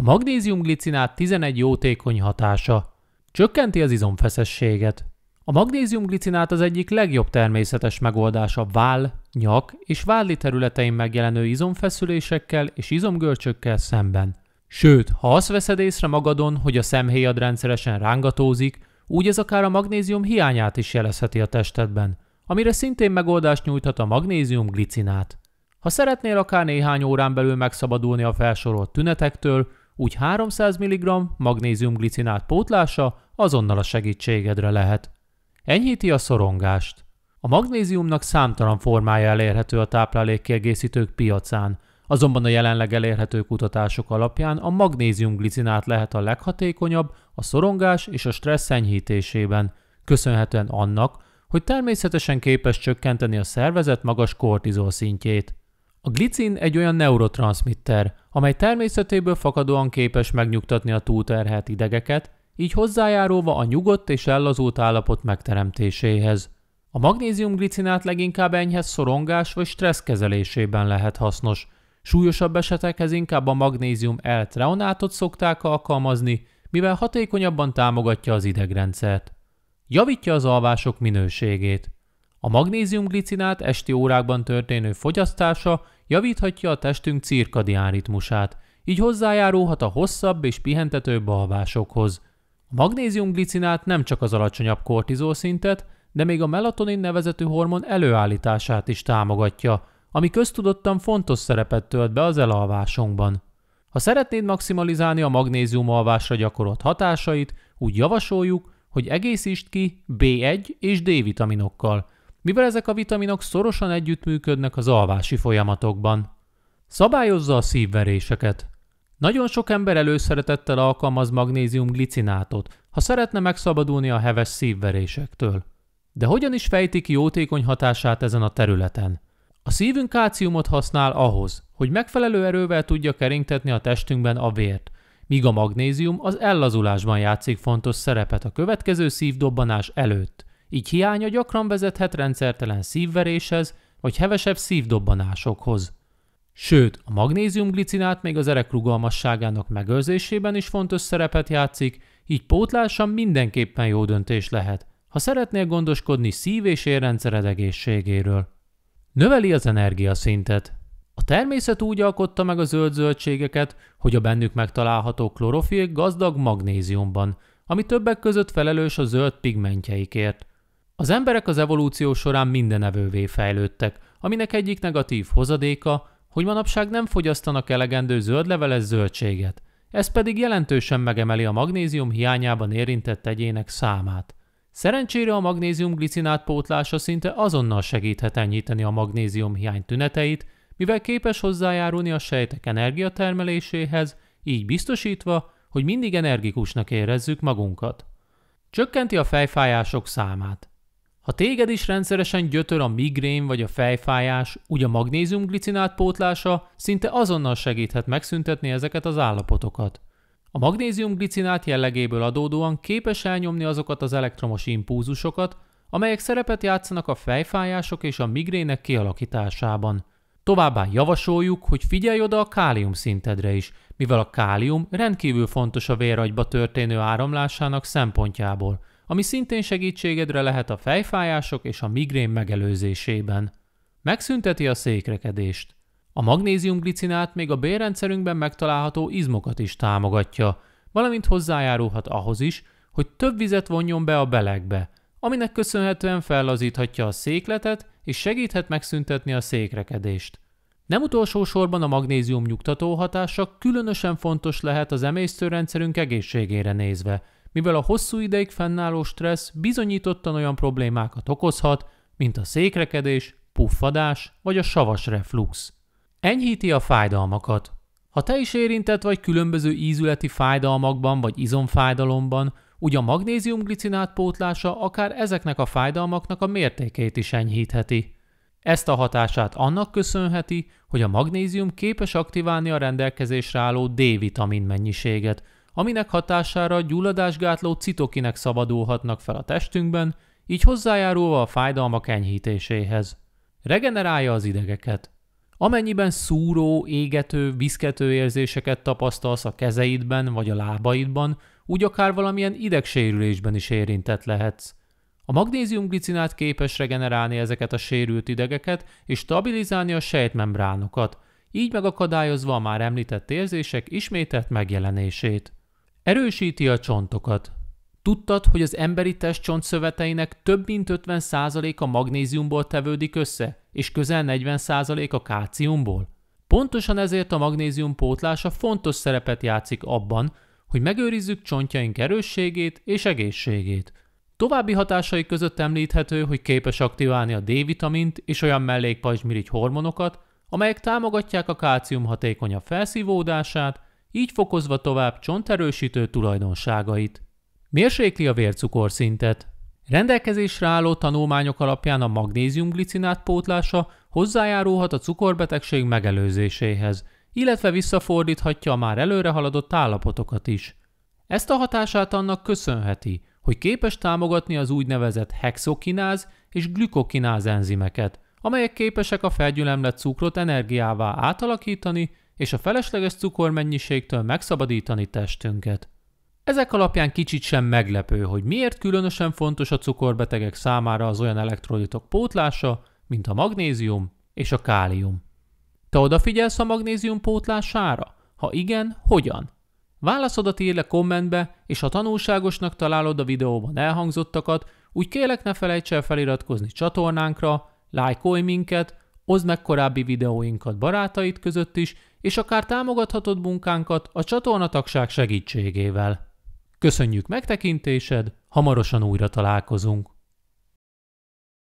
A magnéziumglicinát 11 jótékony hatása. Csökkenti az izomfeszességet. A magnéziumglicinát az egyik legjobb természetes megoldása váll, nyak és válli területein megjelenő izomfeszülésekkel és izomgörcsökkel szemben. Sőt, ha azt veszed észre magadon, hogy a szemhéjad rendszeresen rángatózik, úgy ez akár a magnézium hiányát is jelezheti a testedben, amire szintén megoldást nyújthat a magnézium glicinát. Ha szeretnél akár néhány órán belül megszabadulni a felsorolt tünetektől, úgy 300 mg glicinát pótlása azonnal a segítségedre lehet. Enyhíti a szorongást. A magnéziumnak számtalan formája elérhető a táplálékkiegészítők piacán, azonban a jelenleg elérhető kutatások alapján a glicinát lehet a leghatékonyabb a szorongás és a stressz enyhítésében, köszönhetően annak, hogy természetesen képes csökkenteni a szervezet magas kortizol szintjét. A glicin egy olyan neurotranszmitter, amely természetéből fakadóan képes megnyugtatni a túlterhelt idegeket, így hozzájárulva a nyugodt és ellazult állapot megteremtéséhez. A glicinát leginkább enyhe szorongás vagy stressz kezelésében lehet hasznos. Súlyosabb esetekhez inkább a magnézium L-treonátot szokták alkalmazni, mivel hatékonyabban támogatja az idegrendszert. Javítja az alvások minőségét. A glicinát esti órákban történő fogyasztása Javíthatja a testünk cirkadián ritmusát, így hozzájárulhat a hosszabb és pihentetőbb alvásokhoz. A magnéziumglicinát nem csak az alacsonyabb kortizószintet, de még a melatonin nevezetű hormon előállítását is támogatja, ami köztudottan fontos szerepet tölt be az elalvásunkban. Ha szeretnéd maximalizálni a magnézium alvásra gyakorolt hatásait, úgy javasoljuk, hogy egészítsd ki B1 és D vitaminokkal – mivel ezek a vitaminok szorosan együttműködnek az alvási folyamatokban. Szabályozza a szívveréseket. Nagyon sok ember előszeretettel alkalmaz magnézium glicinátot, ha szeretne megszabadulni a heves szívverésektől. De hogyan is fejti ki jótékony hatását ezen a területen? A szívünk káciumot használ ahhoz, hogy megfelelő erővel tudja keringtetni a testünkben a vért, míg a magnézium az ellazulásban játszik fontos szerepet a következő szívdobbanás előtt – így hiánya gyakran vezethet rendszertelen szívveréshez vagy hevesebb szívdobbanásokhoz. Sőt, a magnéziumglicinát még az erek rugalmasságának megőrzésében is fontos szerepet játszik, így pótlása mindenképpen jó döntés lehet, ha szeretnél gondoskodni szív- és érrendszered egészségéről. Növeli az energiaszintet. A természet úgy alkotta meg a zöld zöldségeket, hogy a bennük megtalálható klorofil gazdag magnéziumban, ami többek között felelős a zöld pigmentjeikért. Az emberek az evolúció során mindenevővé fejlődtek, aminek egyik negatív hozadéka, hogy manapság nem fogyasztanak elegendő zöldleveles zöldséget. Ez pedig jelentősen megemeli a magnézium hiányában érintett egyének számát. Szerencsére a magnézium glicinát pótlása szinte azonnal segíthet enyhíteni a magnézium hiány tüneteit, mivel képes hozzájárulni a sejtek energiatermeléséhez, így biztosítva, hogy mindig energikusnak érezzük magunkat. Csökkenti a fejfájások számát. Ha téged is rendszeresen gyötör a migrén vagy a fejfájás, úgy a magnéziumglicinát pótlása szinte azonnal segíthet megszüntetni ezeket az állapotokat. A magnéziumglicinát jellegéből adódóan képes elnyomni azokat az elektromos impulzusokat, amelyek szerepet játszanak a fejfájások és a migrének kialakításában. Továbbá javasoljuk, hogy figyelj oda a kálium szintedre is, mivel a kálium rendkívül fontos a véragyba történő áramlásának szempontjából – ami szintén segítségedre lehet a fejfájások és a migrén megelőzésében. Megszünteti a székrekedést. A magnéziumglicinát még a bérrendszerünkben megtalálható izmokat is támogatja, valamint hozzájárulhat ahhoz is, hogy több vizet vonjon be a belegbe, aminek köszönhetően fellazíthatja a székletet és segíthet megszüntetni a székrekedést. Nem utolsó sorban a magnézium nyugtató hatása különösen fontos lehet az emésztőrendszerünk egészségére nézve – mivel a hosszú ideig fennálló stressz bizonyítottan olyan problémákat okozhat, mint a székrekedés, puffadás vagy a savas reflux. Enyhíti a fájdalmakat. Ha te is érintett vagy különböző ízületi fájdalmakban vagy izomfájdalomban, úgy a magnéziumglicinát pótlása akár ezeknek a fájdalmaknak a mértékét is enyhítheti. Ezt a hatását annak köszönheti, hogy a magnézium képes aktiválni a rendelkezésre álló D-vitamin mennyiséget, aminek hatására gyulladásgátló citokinek szabadulhatnak fel a testünkben, így hozzájárulva a fájdalmak enyhítéséhez. Regenerálja az idegeket. Amennyiben szúró, égető, viszkető érzéseket tapasztalsz a kezeidben vagy a lábaidban, úgy akár valamilyen idegsérülésben is érintett lehetsz. A magnéziumglicinát képes regenerálni ezeket a sérült idegeket és stabilizálni a sejtmembránokat, így megakadályozva a már említett érzések ismételt megjelenését. Erősíti a csontokat. Tudtad, hogy az emberi test csontszöveteinek több mint 50%-a magnéziumból tevődik össze, és közel 40%-a káciumból? Pontosan ezért a magnézium pótlása fontos szerepet játszik abban, hogy megőrizzük csontjaink erősségét és egészségét. További hatásai között említhető, hogy képes aktiválni a D-vitamint és olyan mellékpajzsmirigy hormonokat, amelyek támogatják a kálcium hatékonyabb felszívódását, így fokozva tovább csonterősítő tulajdonságait. Mérsékli a vércukorszintet. Rendelkezésre álló tanulmányok alapján a magnéziumglicinát pótlása hozzájárulhat a cukorbetegség megelőzéséhez, illetve visszafordíthatja a már előre haladott állapotokat is. Ezt a hatását annak köszönheti, hogy képes támogatni az úgynevezett hexokináz és glükokináz enzimeket, amelyek képesek a felgyülemlett cukrot energiává átalakítani és a felesleges cukormennyiségtől megszabadítani testünket. Ezek alapján kicsit sem meglepő, hogy miért különösen fontos a cukorbetegek számára az olyan elektrolitok pótlása, mint a magnézium és a kálium. Te odafigyelsz a magnézium pótlására? Ha igen, hogyan? Válaszodat ír le kommentbe, és ha tanulságosnak találod a videóban elhangzottakat, úgy kélek ne felejts el feliratkozni csatornánkra, lájkolj minket, Hozd meg korábbi videóinkat barátaid között is, és akár támogathatod munkánkat a csatornatagság segítségével. Köszönjük megtekintésed, hamarosan újra találkozunk!